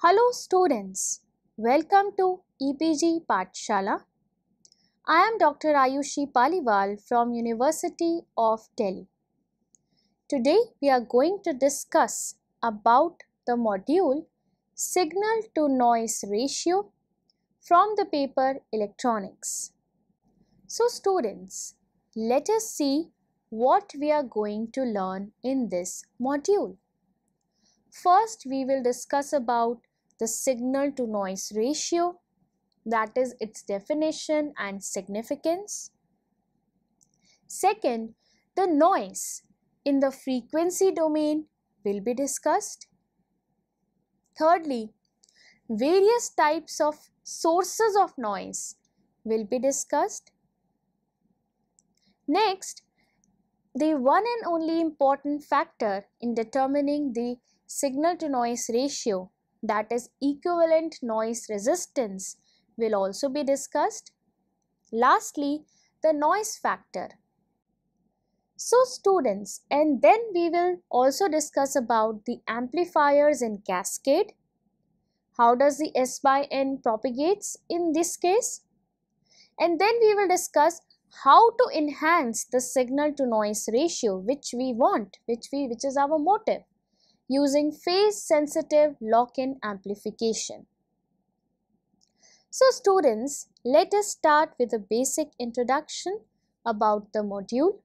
Hello students, welcome to EPG Patshala. I am Dr. Ayushi Paliwal from University of Delhi. Today we are going to discuss about the module Signal to Noise Ratio from the paper Electronics. So students, let us see what we are going to learn in this module. First, we will discuss about the signal to noise ratio, that is its definition and significance. Second, the noise in the frequency domain will be discussed. Thirdly, various types of sources of noise will be discussed. Next, the one and only important factor in determining the signal to noise ratio that is equivalent noise resistance will also be discussed. Lastly, the noise factor. So students and then we will also discuss about the amplifiers in cascade. How does the S by N propagates in this case? And then we will discuss how to enhance the signal to noise ratio which we want which we which is our motive using phase-sensitive lock-in amplification. So students, let us start with a basic introduction about the module,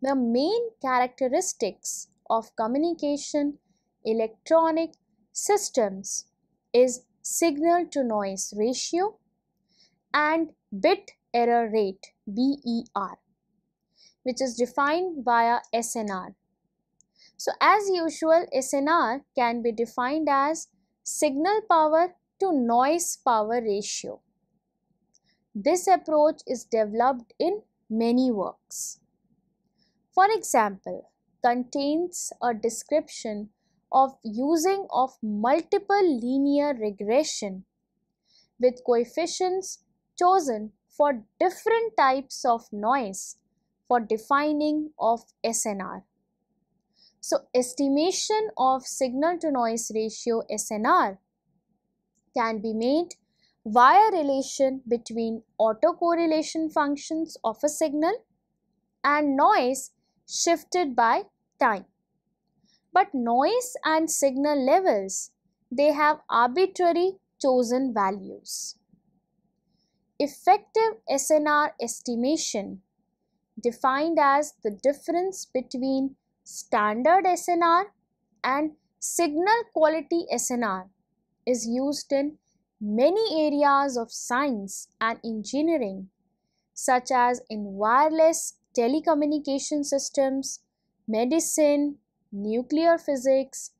the main characteristics of communication electronic systems is signal to noise ratio and bit error rate BER which is defined via SNR so as usual, SNR can be defined as signal power to noise power ratio. This approach is developed in many works. For example, contains a description of using of multiple linear regression with coefficients chosen for different types of noise for defining of SNR. So estimation of signal to noise ratio SNR can be made via relation between autocorrelation functions of a signal and noise shifted by time. But noise and signal levels, they have arbitrary chosen values. Effective SNR estimation defined as the difference between standard SNR and signal quality SNR is used in many areas of science and engineering such as in wireless telecommunication systems, medicine, nuclear physics,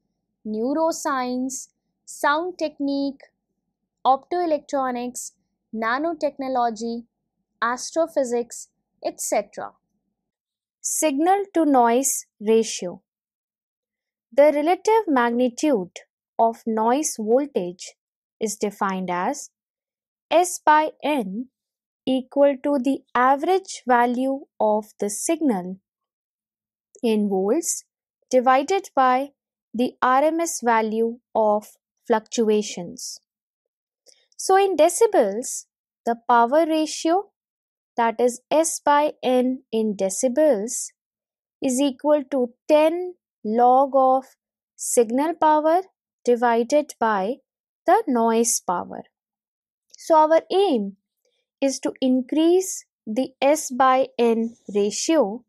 neuroscience, sound technique, optoelectronics, nanotechnology, astrophysics, etc signal to noise ratio. The relative magnitude of noise voltage is defined as S by N equal to the average value of the signal in volts divided by the RMS value of fluctuations. So in decibels, the power ratio that is S by N in decibels is equal to 10 log of signal power divided by the noise power. So our aim is to increase the S by N ratio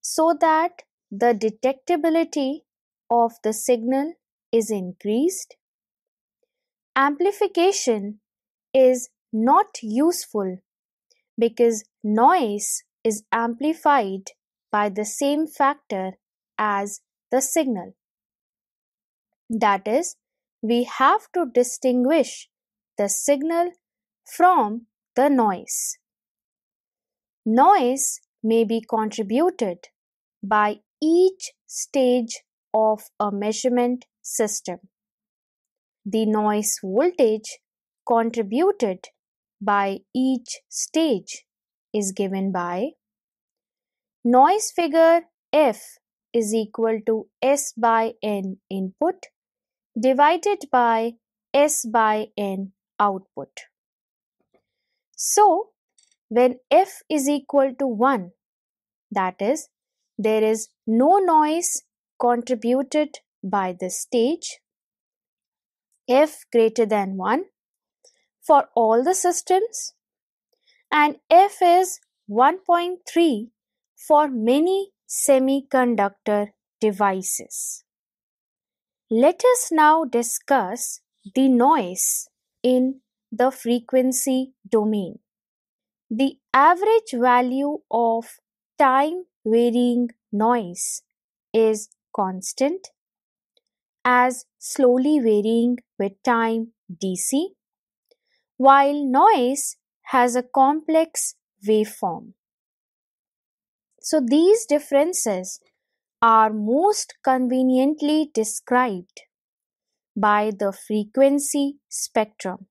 so that the detectability of the signal is increased. Amplification is not useful because noise is amplified by the same factor as the signal. That is, we have to distinguish the signal from the noise. Noise may be contributed by each stage of a measurement system. The noise voltage contributed by each stage is given by noise figure F is equal to S by N input divided by S by N output. So, when F is equal to 1, that is, there is no noise contributed by the stage, F greater than 1, for all the systems and F is 1.3 for many semiconductor devices. Let us now discuss the noise in the frequency domain. The average value of time varying noise is constant as slowly varying with time DC while noise has a complex waveform. So these differences are most conveniently described by the frequency spectrum.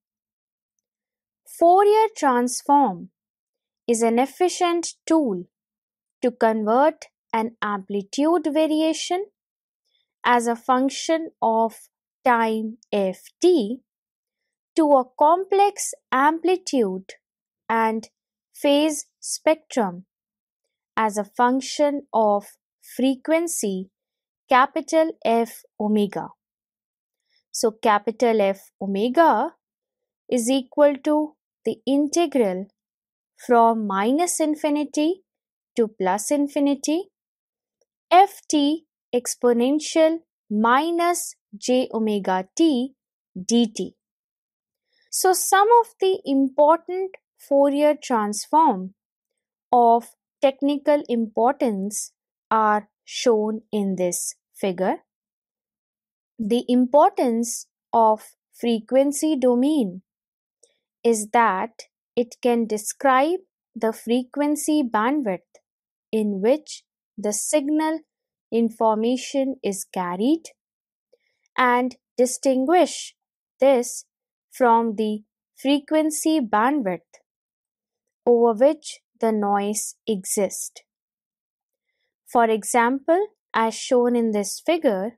Fourier transform is an efficient tool to convert an amplitude variation as a function of time ft to a complex amplitude and phase spectrum as a function of frequency capital F omega. So capital F omega is equal to the integral from minus infinity to plus infinity ft exponential minus j omega t dt so some of the important Fourier transform of technical importance are shown in this figure. The importance of frequency domain is that it can describe the frequency bandwidth in which the signal information is carried and distinguish this from the frequency bandwidth over which the noise exists. For example, as shown in this figure,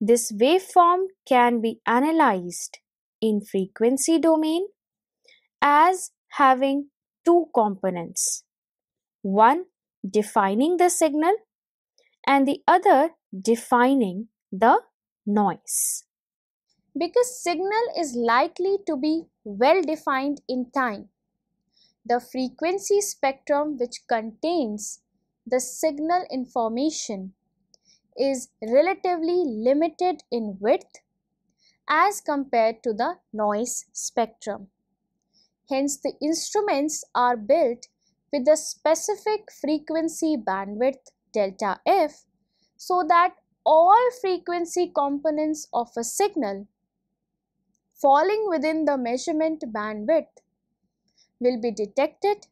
this waveform can be analyzed in frequency domain as having two components. One defining the signal and the other defining the noise because signal is likely to be well defined in time. The frequency spectrum which contains the signal information is relatively limited in width as compared to the noise spectrum. Hence, the instruments are built with a specific frequency bandwidth delta F so that all frequency components of a signal falling within the measurement bandwidth will be detected,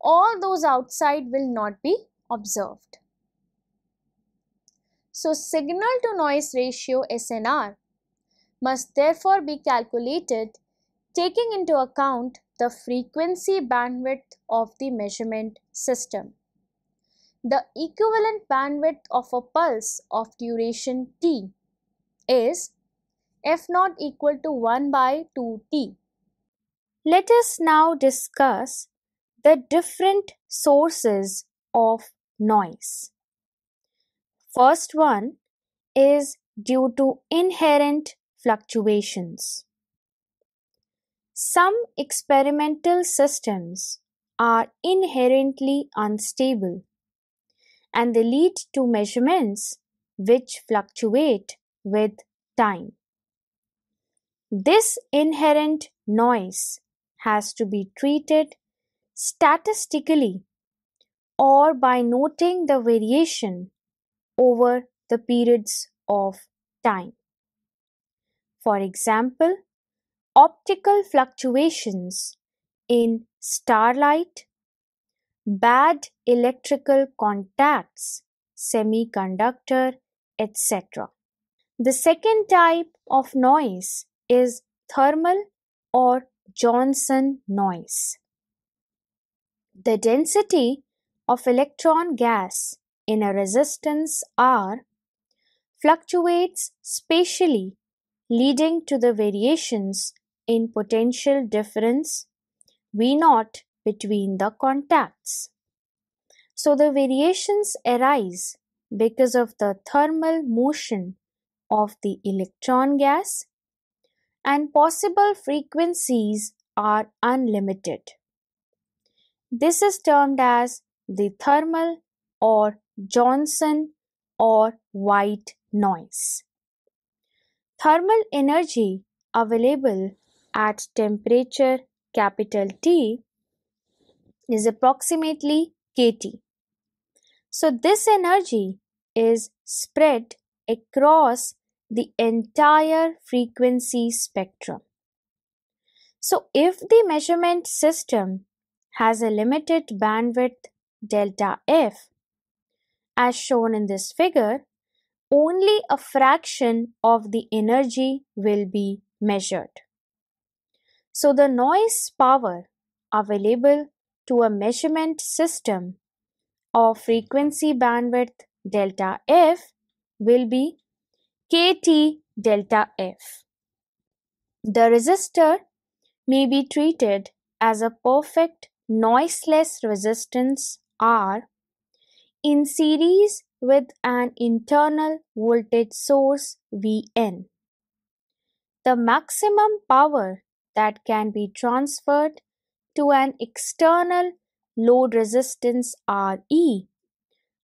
all those outside will not be observed. So, signal to noise ratio SNR must therefore be calculated taking into account the frequency bandwidth of the measurement system. The equivalent bandwidth of a pulse of duration t is f naught equal to 1 by 2t. Let us now discuss the different sources of noise. First one is due to inherent fluctuations. Some experimental systems are inherently unstable and they lead to measurements which fluctuate with time. This inherent noise has to be treated statistically or by noting the variation over the periods of time. For example, optical fluctuations in starlight, bad electrical contacts, semiconductor, etc. The second type of noise is thermal or Johnson noise. The density of electron gas in a resistance R fluctuates spatially, leading to the variations in potential difference V0 between the contacts. So the variations arise because of the thermal motion of the electron gas and possible frequencies are unlimited. This is termed as the thermal or Johnson or white noise. Thermal energy available at temperature capital T is approximately kT. So this energy is spread across the entire frequency spectrum. So, if the measurement system has a limited bandwidth delta F, as shown in this figure, only a fraction of the energy will be measured. So, the noise power available to a measurement system of frequency bandwidth delta F will be Kt delta F. The resistor may be treated as a perfect noiseless resistance R in series with an internal voltage source Vn. The maximum power that can be transferred to an external load resistance Re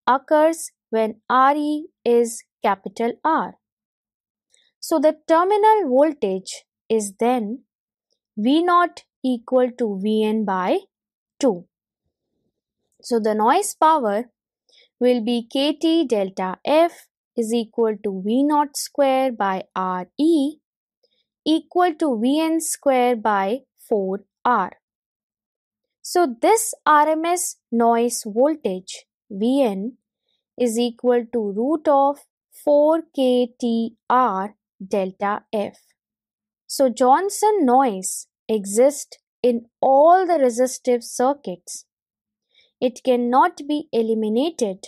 occurs when Re is capital R. So the terminal voltage is then V0 equal to Vn by 2. So the noise power will be kT delta F is equal to V0 square by Re equal to Vn square by 4R. So this RMS noise voltage Vn is equal to root of 4 kTR delta F. So Johnson noise exists in all the resistive circuits. It cannot be eliminated,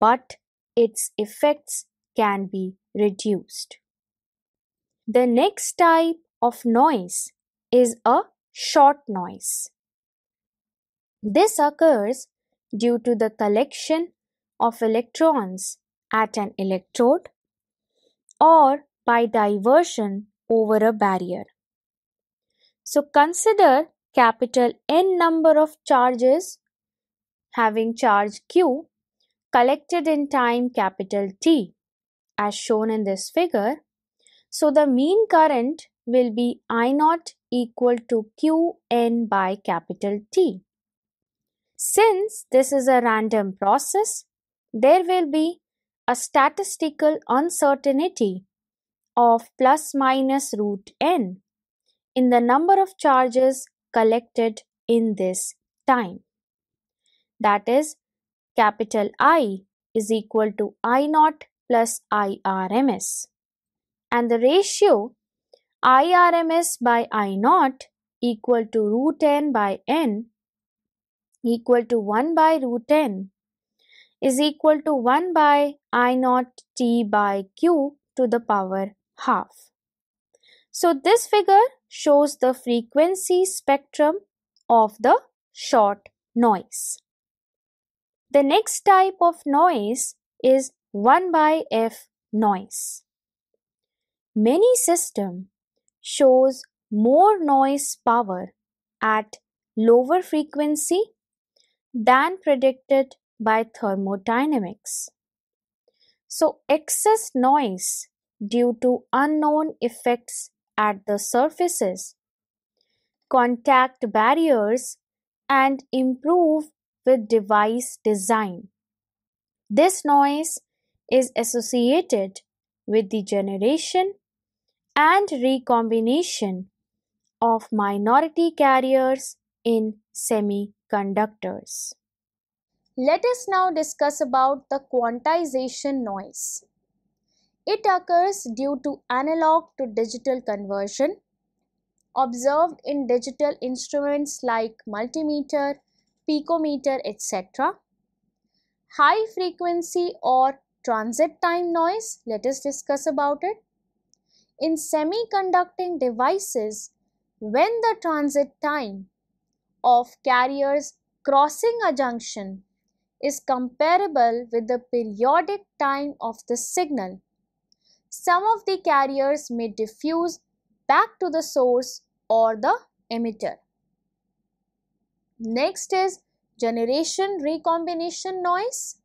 but its effects can be reduced. The next type of noise is a short noise. This occurs due to the collection of electrons at an electrode or by diversion over a barrier. So consider capital N number of charges having charge Q collected in time capital T as shown in this figure. So the mean current will be I naught equal to Qn by capital T. Since this is a random process, there will be a statistical uncertainty of plus minus root n in the number of charges collected in this time. That is capital I is equal to I naught plus IRMS. And the ratio IRMS by I naught equal to root n by n equal to 1 by root n is equal to 1 by I naught t by q to the power half. So this figure shows the frequency spectrum of the short noise. The next type of noise is 1 by f noise. Many system shows more noise power at lower frequency than predicted by thermodynamics. So excess noise due to unknown effects at the surfaces, contact barriers, and improve with device design. This noise is associated with the generation and recombination of minority carriers in semiconductors. Let us now discuss about the quantization noise. It occurs due to analog to digital conversion observed in digital instruments like multimeter, picometer, etc. High frequency or transit time noise, let us discuss about it. In semiconducting devices, when the transit time of carriers crossing a junction is comparable with the periodic time of the signal some of the carriers may diffuse back to the source or the emitter. Next is generation recombination noise.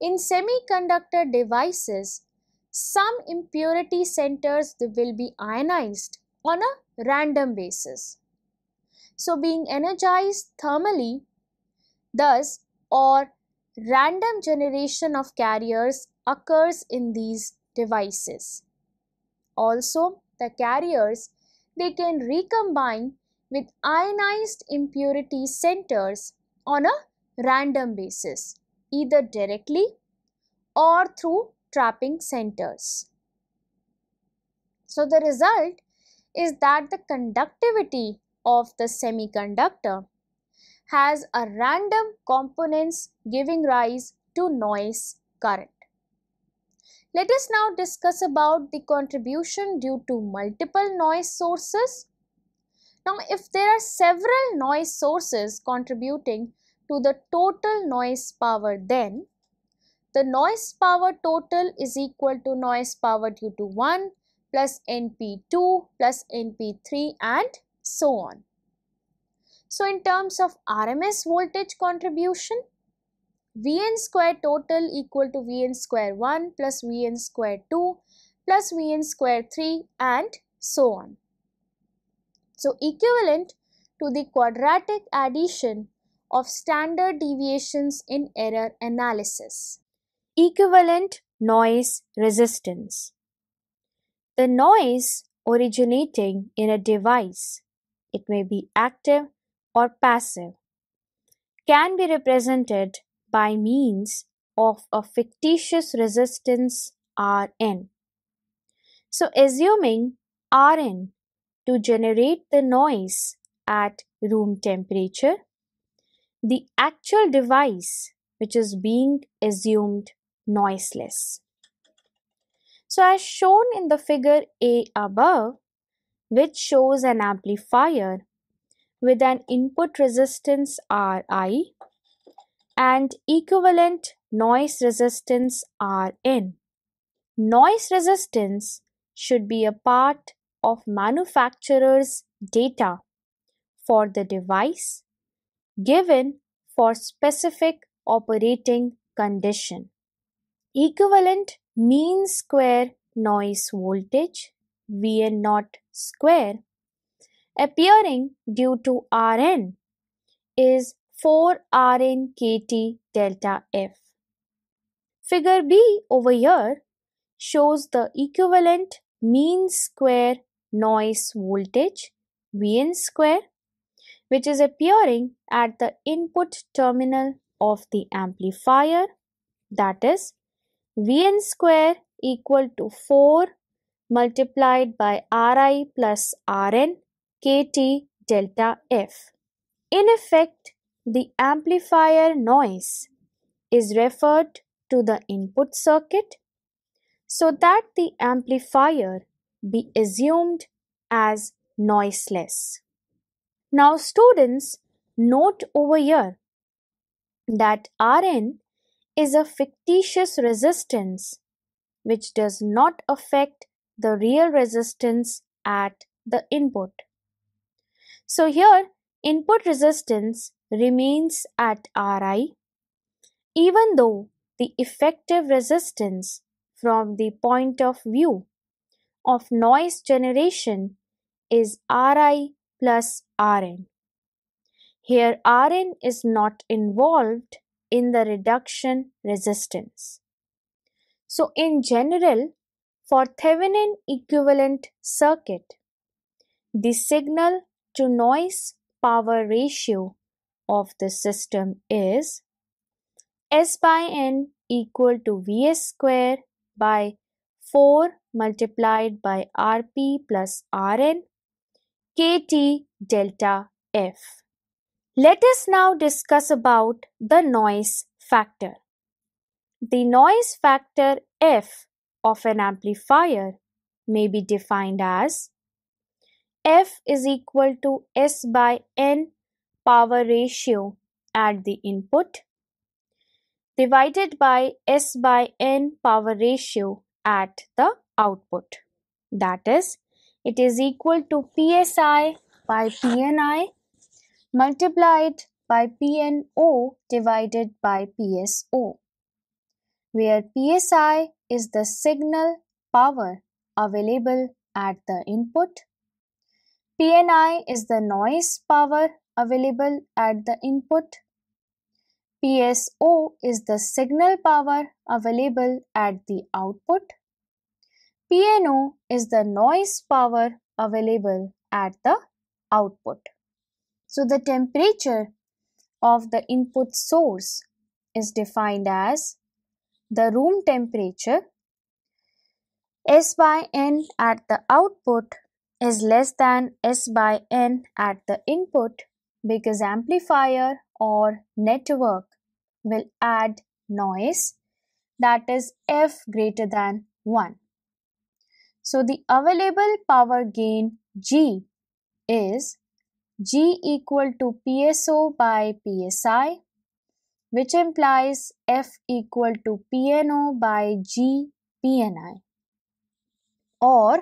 In semiconductor devices, some impurity centers will be ionized on a random basis. So being energized thermally, thus or random generation of carriers occurs in these devices. Also, the carriers, they can recombine with ionized impurity centers on a random basis, either directly or through trapping centers. So, the result is that the conductivity of the semiconductor has a random components giving rise to noise current. Let us now discuss about the contribution due to multiple noise sources. Now, if there are several noise sources contributing to the total noise power then the noise power total is equal to noise power due to 1 plus NP2 plus NP3 and so on. So, in terms of RMS voltage contribution, Vn square total equal to Vn square 1 plus Vn square 2 plus Vn square 3 and so on. So, equivalent to the quadratic addition of standard deviations in error analysis. Equivalent noise resistance. The noise originating in a device, it may be active or passive, can be represented by means of a fictitious resistance Rn. So, assuming Rn to generate the noise at room temperature, the actual device which is being assumed noiseless. So, as shown in the figure A above, which shows an amplifier with an input resistance Ri and equivalent noise resistance Rn. Noise resistance should be a part of manufacturer's data for the device given for specific operating condition. Equivalent mean square noise voltage VN naught square appearing due to Rn is 4RNKT delta F. Figure B over here shows the equivalent mean square noise voltage Vn square which is appearing at the input terminal of the amplifier that is Vn square equal to 4 multiplied by Ri plus Rn Kt delta F. In effect, the amplifier noise is referred to the input circuit so that the amplifier be assumed as noiseless. Now, students, note over here that Rn is a fictitious resistance which does not affect the real resistance at the input. So, here input resistance remains at Ri, even though the effective resistance from the point of view of noise generation is Ri plus Rn. Here Rn is not involved in the reduction resistance. So in general, for Thevenin equivalent circuit, the signal to noise power ratio of the system is S by n equal to Vs square by 4 multiplied by Rp plus Rn KT delta F. Let us now discuss about the noise factor. The noise factor F of an amplifier may be defined as F is equal to S by N power ratio at the input divided by S by N power ratio at the output. That is, it is equal to PSI by PNI multiplied by PNO divided by PSO, where PSI is the signal power available at the input, PNI is the noise power available at the input. PSO is the signal power available at the output. PNO is the noise power available at the output. So the temperature of the input source is defined as the room temperature S by N at the output is less than S by N at the input because amplifier or network will add noise that is f greater than 1. So the available power gain G is G equal to PSO by PSI which implies F equal to PNO by G PNI or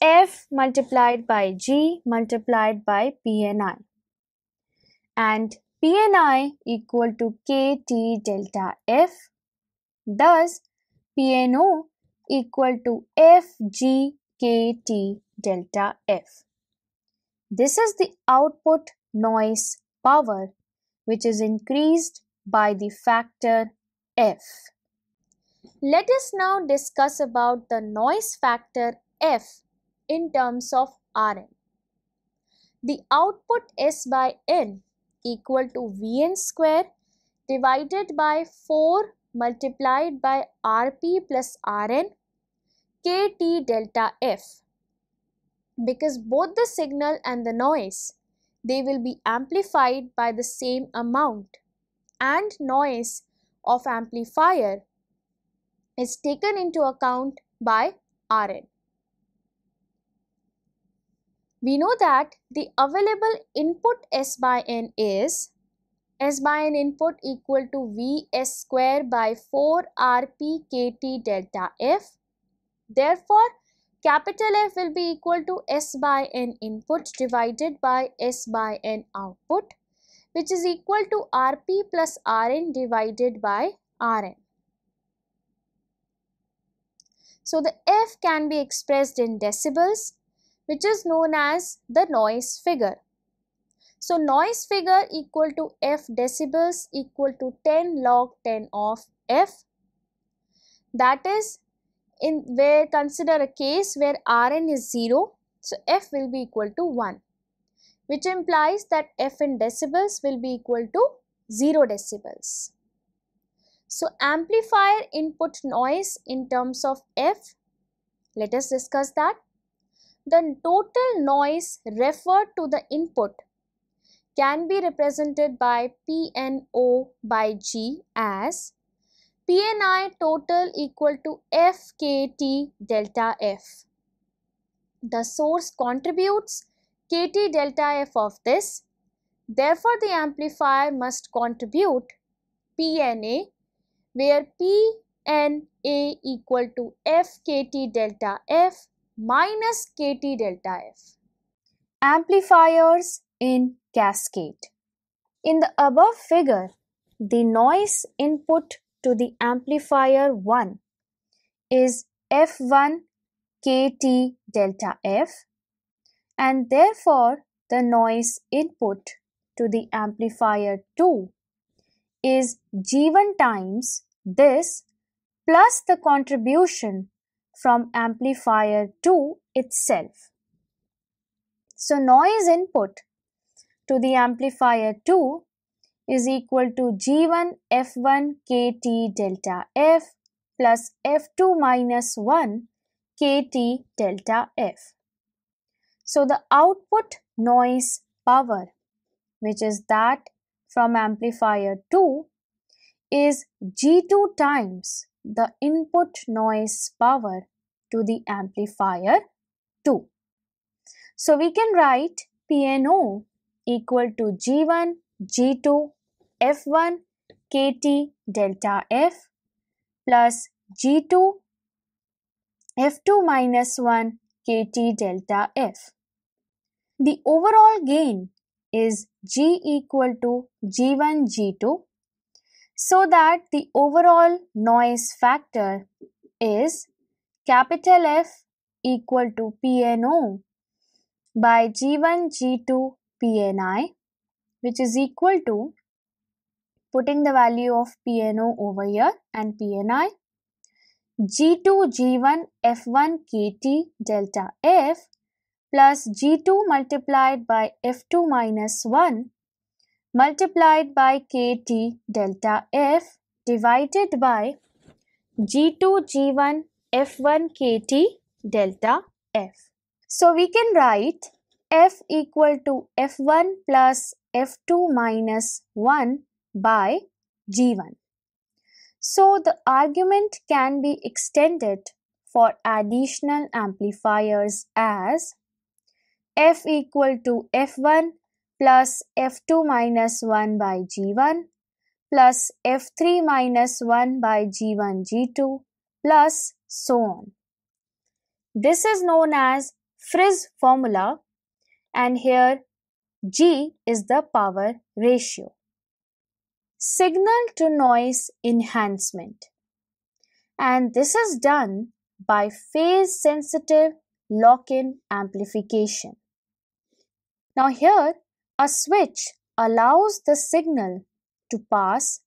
F multiplied by G multiplied by PNI and PNI equal to KT delta F. Thus, PNO equal to FGKT delta F. This is the output noise power which is increased by the factor F. Let us now discuss about the noise factor F in terms of Rn. The output S by N equal to Vn square divided by 4 multiplied by Rp plus Rn KT delta F because both the signal and the noise they will be amplified by the same amount and noise of amplifier is taken into account by Rn we know that the available input S by n is S by n input equal to Vs square by 4 P K T delta F. Therefore, capital F will be equal to S by n input divided by S by n output which is equal to Rp plus Rn divided by Rn. So, the F can be expressed in decibels which is known as the noise figure. So noise figure equal to f decibels equal to 10 log 10 of f. That is in where consider a case where Rn is 0. So f will be equal to 1 which implies that f in decibels will be equal to 0 decibels. So amplifier input noise in terms of f. Let us discuss that. The total noise referred to the input can be represented by PNO by G as PNI total equal to FKT delta F. The source contributes KT delta F of this. Therefore, the amplifier must contribute PNA where PNA equal to FKT delta F minus kt delta f. Amplifiers in cascade. In the above figure, the noise input to the amplifier 1 is f1 kt delta f and therefore the noise input to the amplifier 2 is g1 times this plus the contribution from amplifier 2 itself. So noise input to the amplifier 2 is equal to G1 F1 KT delta F plus F2 minus 1 KT delta F. So the output noise power which is that from amplifier 2 is G2 times the input noise power to the amplifier two. So we can write PNO equal to G1, G2, F1, KT delta F plus G2 F2 minus 1 KT delta F. The overall gain is G equal to G1 G2 so that the overall noise factor is capital F equal to PNO by G1 G2 PNI which is equal to putting the value of PNO over here and PNI G2 G1 F1 KT delta F plus G2 multiplied by F2 minus 1 multiplied by kt delta f divided by g2 g1 f1 kt delta f. So we can write f equal to f1 plus f2 minus 1 by g1. So the argument can be extended for additional amplifiers as f equal to f1 plus f2 minus 1 by g1 plus f3 minus 1 by g1 g2 plus so on. This is known as Fris formula and here G is the power ratio. Signal to noise enhancement. And this is done by phase sensitive lock in amplification. Now, here a switch allows the signal to pass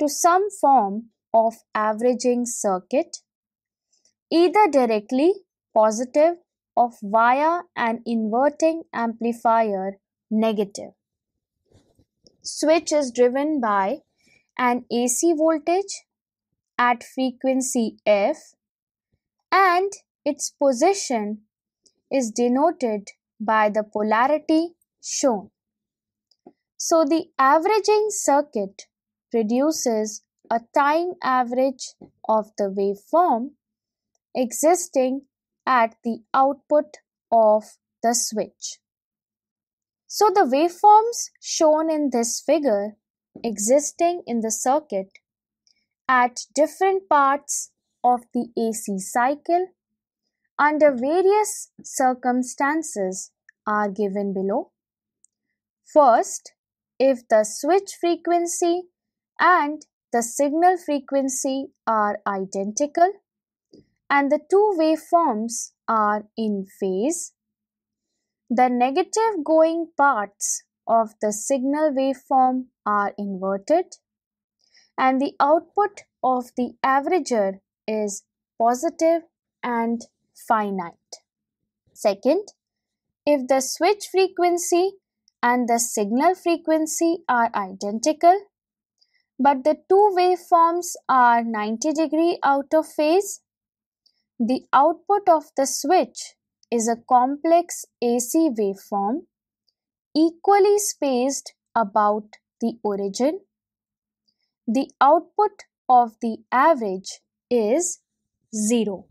to some form of averaging circuit, either directly positive or via an inverting amplifier negative. Switch is driven by an AC voltage at frequency F and its position is denoted by the polarity shown. So the averaging circuit produces a time average of the waveform existing at the output of the switch. So the waveforms shown in this figure existing in the circuit at different parts of the AC cycle under various circumstances are given below. First, if the switch frequency and the signal frequency are identical and the two waveforms are in phase, the negative going parts of the signal waveform are inverted and the output of the averager is positive and finite. Second, if the switch frequency and the signal frequency are identical, but the two waveforms are 90 degree out of phase, the output of the switch is a complex AC waveform equally spaced about the origin. The output of the average is 0.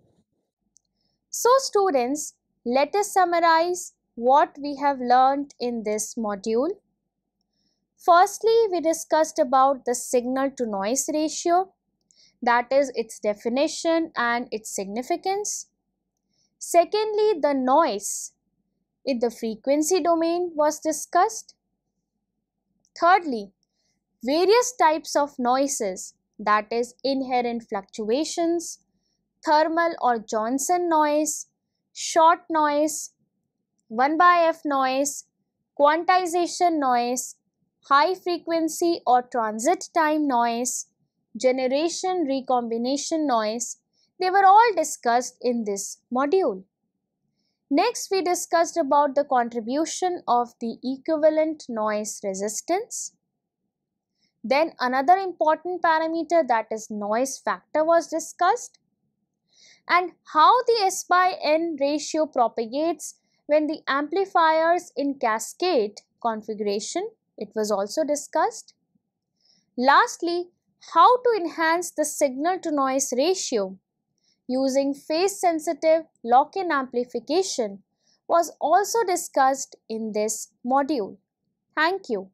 So students, let us summarize what we have learned in this module. Firstly, we discussed about the signal to noise ratio, that is its definition and its significance. Secondly, the noise in the frequency domain was discussed. Thirdly, various types of noises that is inherent fluctuations, thermal or Johnson noise, short noise, 1 by f noise, quantization noise, high frequency or transit time noise, generation recombination noise, they were all discussed in this module. Next, we discussed about the contribution of the equivalent noise resistance. Then another important parameter that is noise factor was discussed and how the S by N ratio propagates when the amplifiers in cascade configuration, it was also discussed. Lastly, how to enhance the signal to noise ratio using phase sensitive lock-in amplification was also discussed in this module. Thank you.